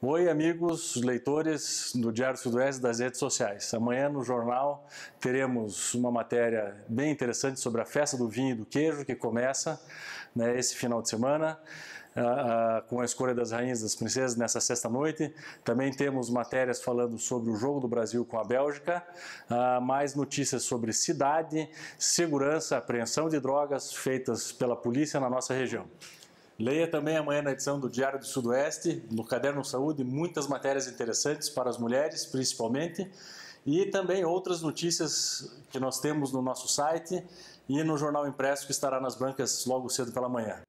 Oi, amigos, leitores do Diário Sudoeste das redes sociais. Amanhã no jornal teremos uma matéria bem interessante sobre a festa do vinho e do queijo que começa né, esse final de semana. Uh, uh, com a escolha das rainhas das princesas nessa sexta noite. Também temos matérias falando sobre o jogo do Brasil com a Bélgica, uh, mais notícias sobre cidade, segurança, apreensão de drogas feitas pela polícia na nossa região. Leia também amanhã na edição do Diário do Sudoeste, no Caderno Saúde, muitas matérias interessantes para as mulheres, principalmente, e também outras notícias que nós temos no nosso site e no jornal impresso que estará nas bancas logo cedo pela manhã.